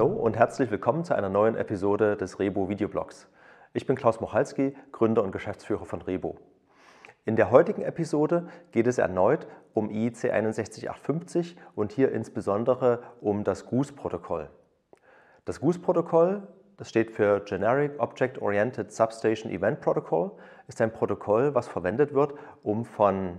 Hallo und herzlich willkommen zu einer neuen Episode des Rebo Videoblogs. Ich bin Klaus Mochalski, Gründer und Geschäftsführer von Rebo. In der heutigen Episode geht es erneut um IEC 61850 und hier insbesondere um das gus protokoll Das gus protokoll das steht für Generic Object Oriented Substation Event Protocol, ist ein Protokoll, was verwendet wird, um von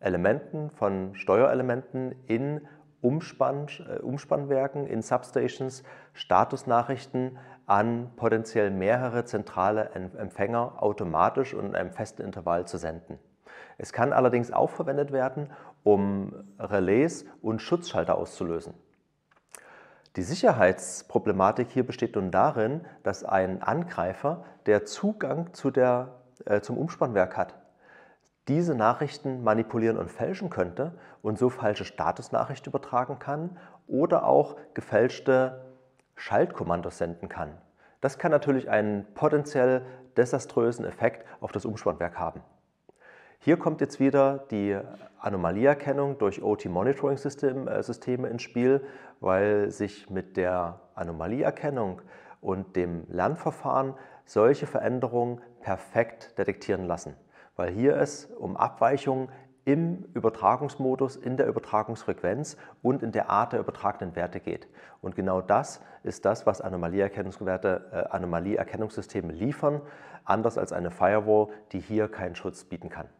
Elementen, von Steuerelementen in Umspann, äh, Umspannwerken, in Substations Statusnachrichten an potenziell mehrere zentrale Empfänger automatisch und in einem festen Intervall zu senden. Es kann allerdings auch verwendet werden, um Relais und Schutzschalter auszulösen. Die Sicherheitsproblematik hier besteht nun darin, dass ein Angreifer, der Zugang zu der, äh, zum Umspannwerk hat, diese Nachrichten manipulieren und fälschen könnte und so falsche Statusnachrichten übertragen kann oder auch gefälschte Schaltkommandos senden kann. Das kann natürlich einen potenziell desaströsen Effekt auf das Umspannwerk haben. Hier kommt jetzt wieder die Anomalieerkennung durch OT-Monitoring-Systeme äh, ins Spiel, weil sich mit der Anomalieerkennung und dem Lernverfahren solche Veränderungen perfekt detektieren lassen weil hier es um Abweichungen im Übertragungsmodus, in der Übertragungsfrequenz und in der Art der übertragenen Werte geht. Und genau das ist das, was Anomalieerkennungswerte, äh, Anomalieerkennungssysteme liefern, anders als eine Firewall, die hier keinen Schutz bieten kann.